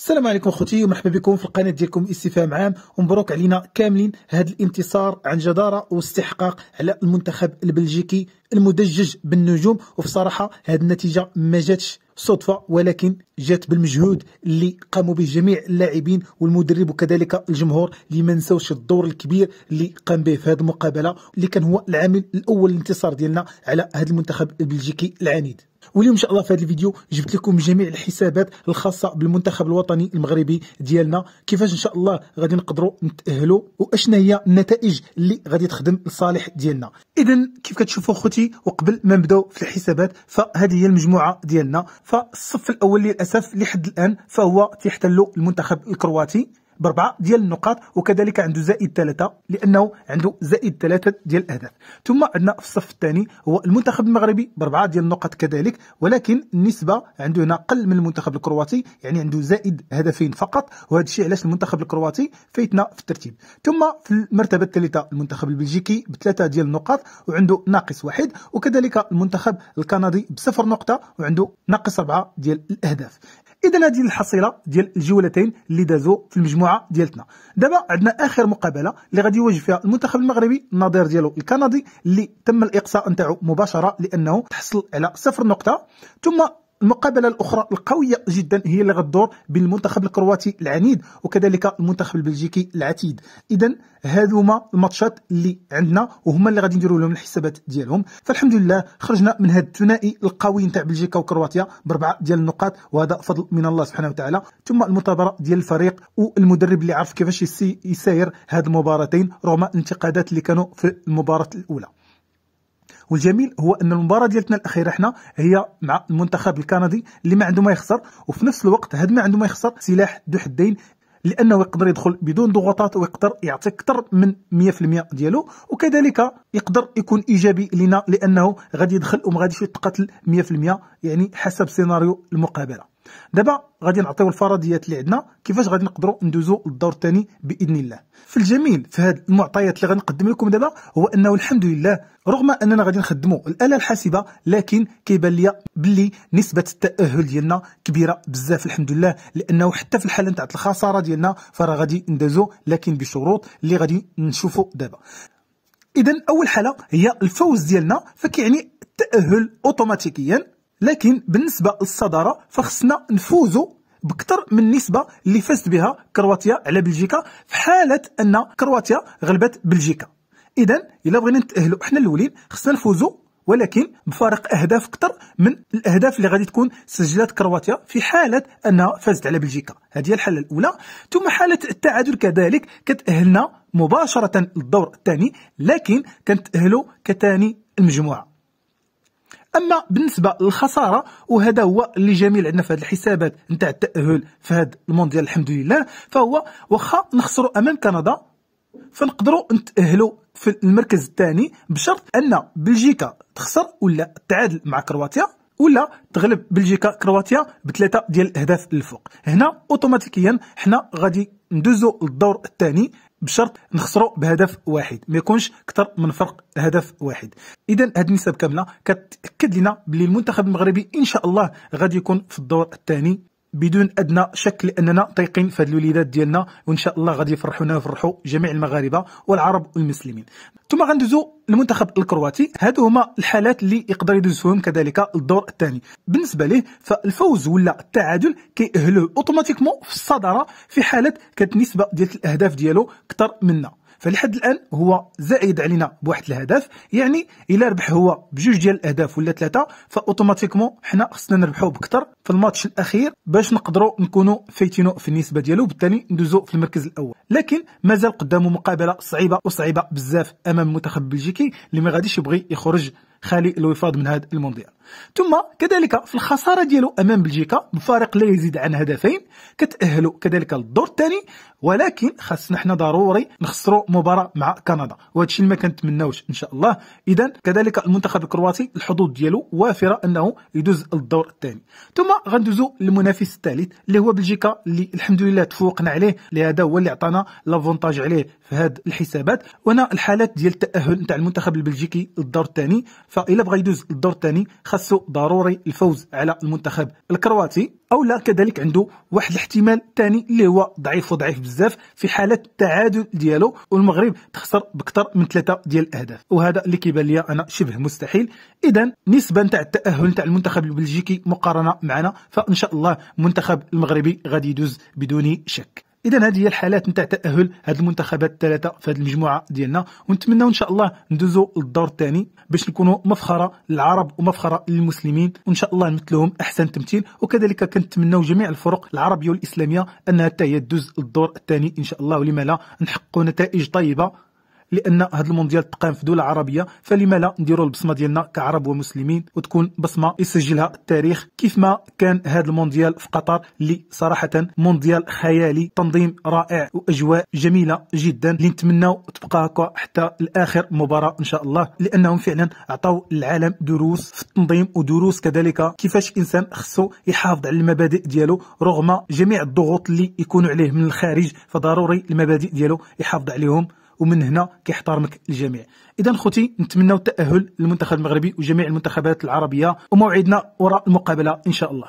السلام عليكم خوتي ومرحبا بكم في القناه ديالكم استفهام عام ومبروك علينا كاملين هذا الانتصار عن جداره واستحقاق على المنتخب البلجيكي المدجج بالنجوم وفي صراحه هذه النتيجه ما جاتش صدفه ولكن جات بالمجهود اللي قاموا به جميع اللاعبين والمدرب وكذلك الجمهور اللي ما نساوش الدور الكبير اللي قام به في هذه المقابله اللي كان هو العامل الاول الانتصار ديالنا على هذا المنتخب البلجيكي العنيد واليوم ان شاء الله في هذا الفيديو جبت لكم جميع الحسابات الخاصه بالمنتخب الوطني المغربي ديالنا كيفاش ان شاء الله غادي نقدروا نتاهلوا واشنا هي النتائج اللي غادي تخدم لصالح ديالنا اذا كيف كتشوفوا خوتي وقبل ما نبداو في الحسابات فهذه هي المجموعه ديالنا فالصف الاول اللي للأسف لحد الآن فهو تيحتل المنتخب الكرواتي بربعة ديال النقاط وكذلك عنده زائد ثلاثه لانه عنده زائد ثلاثه ديال الاهداف ثم عندنا في الصف الثاني هو المنتخب المغربي بربعة ديال النقط كذلك ولكن النسبه عنده هنا قل من المنتخب الكرواتي يعني عنده زائد هدفين فقط وهذا الشيء علاش المنتخب الكرواتي فايتنا في الترتيب ثم في المرتبه الثالثه المنتخب البلجيكي بثلاثه ديال النقاط وعنده ناقص واحد وكذلك المنتخب الكندي بصفر نقطه وعنده ناقص اربعه ديال الاهداف اذا هذه الحصيله ديال الجولتين اللي دازو في المجموعه ديالتنا دابا عندنا اخر مقابله اللي غادي يواجه فيها المنتخب المغربي النظير ديالو الكندي اللي تم الاقصاء نتاعو مباشره لانه تحصل على صفر نقطه ثم المقابله الاخرى القويه جدا هي اللي غدور بين المنتخب الكرواتي العنيد وكذلك المنتخب البلجيكي العتيد اذا هما الماتشات اللي عندنا وهما اللي غادي نديروا لهم الحسابات ديالهم فالحمد لله خرجنا من هذا الثنائي القوي نتاع بلجيكا وكرواتيا باربعه ديال النقاط وهذا فضل من الله سبحانه وتعالى ثم المتابره ديال الفريق والمدرب اللي عرف كيفاش يسير هاد المباراتين رغم الانتقادات اللي كانوا في المباراه الاولى والجميل هو ان المباراه ديالتنا الاخيره حنا هي مع المنتخب الكندي اللي ما عنده ما يخسر وفي نفس الوقت هاد ما عنده ما يخسر سلاح ذو حدين لانه يقدر يدخل بدون ضغوطات ويقدر يعطي اكثر من 100% ديالو وكذلك يقدر يكون ايجابي لنا لانه غادي يدخل وما غاديش يتقاتل 100% يعني حسب سيناريو المقابله دابا غادي نعطيو الفرضيات اللي عندنا كيفاش غادي نقدروا ندوزو للدور الثاني باذن الله في الجميل في هذه المعطيات اللي غنقدم لكم دابا هو انه الحمد لله رغم اننا غادي نخدموا الاله الحاسبه لكن كيبان لي باللي نسبه التاهل ديالنا كبيره بزاف الحمد لله لانه حتى في الحاله نتاع الخساره ديالنا فراه غادي ندوزو لكن بشروط اللي غادي نشوفوا دابا اذا اول حاله هي الفوز ديالنا فكيعني التاهل اوتوماتيكيا لكن بالنسبه للصداره فخصنا نفوزوا بكثر من النسبه اللي فازت بها كرواتيا على بلجيكا في حاله ان كرواتيا غلبت بلجيكا اذا الا بغينا نتاهلوا حنا الاولين خصنا نفوزوا ولكن بفارق اهداف اكثر من الاهداف اللي غادي تكون سجلات كرواتيا في حاله انها فازت على بلجيكا هذه هي الحاله الاولى ثم حاله التعادل كذلك كتاهلنا مباشره للدور الثاني لكن كنتاهلوا كثاني المجموعه اما بالنسبه للخساره وهذا هو اللي جميل عندنا في هذه الحسابات نتاع التاهل في هذا المونديال الحمد لله فهو واخا نخسروا امام كندا فنقدروا نتاهلوا في المركز الثاني بشرط ان بلجيكا تخسر ولا تعادل مع كرواتيا ولا تغلب بلجيكا كرواتيا بثلاثه ديال الاهداف الفوق هنا اوتوماتيكيا حنا غادي ندوزو للدور الثاني بشرط نخسروا بهدف واحد ما يكونش اكثر من فرق هدف واحد اذا هذه النسب كامله كتاكد لنا بلي المنتخب المغربي ان شاء الله غادي يكون في الدور الثاني بدون ادنى شك لاننا طايقين في هاد الوليدات ديالنا وان شاء الله غادي يفرحونا ويفرحوا جميع المغاربه والعرب والمسلمين ثم غندوزو المنتخب الكرواتي هادو هما الحالات اللي يقدر يدوز فيهم كذلك الدور الثاني بالنسبه ليه فالفوز ولا التعادل كيأهلوه اوتوماتيكمون في الصداره في حاله كانت نسبه ديال الاهداف ديالو اكثر منا فلحد الان هو زائد علينا بواحد الهدف يعني الا ربح هو بجوج ديال الاهداف ولا ثلاثه فاوتوماتيكمون حنا خصنا نربحوا بكثر في الماتش الاخير باش نقدروا نكونوا فايتينو في النسبه ديالو وبالتالي ندوزو في المركز الاول لكن مازال قدامه مقابله صعيبه وصعيبه بزاف امام المنتخب البلجيكي اللي ما غاديش يبغي يخرج خالي الوفاض من هذا المونديال ثم كذلك في الخساره ديالو امام بلجيكا بفارق لا يزيد عن هدفين كتاهلوا كذلك للدور الثاني ولكن خاصنا حنا ضروري نخسروا مباراه مع كندا وهذا الشيء ما كنتمناوش ان شاء الله اذا كذلك المنتخب الكرواتي الحظوظ ديالو وافره انه يدوز للدور الثاني ثم غندوزو للمنافس الثالث اللي هو بلجيكا اللي الحمد لله تفوقنا عليه لهذا هو اللي عطانا لافونتاج عليه في هذه الحسابات وهنا الحالات ديال التاهل نتاع المنتخب البلجيكي للدور الثاني فالا بغى يدوز للدور الثاني خاص خاصو ضروري الفوز على المنتخب الكرواتي او لا كذلك عنده واحد الاحتمال ثاني اللي هو ضعيف وضعيف بزاف في حاله التعادل ديالو والمغرب تخسر بكثر من ثلاثه ديال الاهداف وهذا اللي كيبان لي انا شبه مستحيل اذا نسبه تاع التاهل تاع المنتخب البلجيكي مقارنه معنا فان شاء الله المنتخب المغربي غادي يدوز بدون شك اذا هذه هي الحالات نتاع تاهل هذه المنتخبات الثلاثه في هذه المجموعه ديالنا ونتمنى ان شاء الله ندوزوا للدور الثاني باش نكونوا مفخره للعرب ومفخره للمسلمين وان شاء الله نمثلهم احسن تمثيل وكذلك كنتمنوا جميع الفرق العربيه والاسلاميه انها حتى تدوز للدور الثاني ان شاء الله ولما لا نحققوا نتائج طيبه لان هذا المونديال تقام في دوله عربيه فلما لا نديروا البصمه ديالنا كعرب ومسلمين وتكون بصمه يسجلها التاريخ كيف ما كان هذا المونديال في قطر اللي صراحه مونديال خيالي تنظيم رائع واجواء جميله جدا اللي نتمناو تبقى هكا حتى لاخر مباراه ان شاء الله لانهم فعلا عطاو العالم دروس في التنظيم ودروس كذلك كيفاش الانسان خصو يحافظ على المبادئ ديالو رغم جميع الضغوط اللي يكونوا عليه من الخارج فضروري المبادئ ديالو يحافظ عليهم ومن هنا كيحترمك الجميع اذا خوتي نتمناو التاهل للمنتخب المغربي وجميع المنتخبات العربيه وموعدنا وراء المقابله ان شاء الله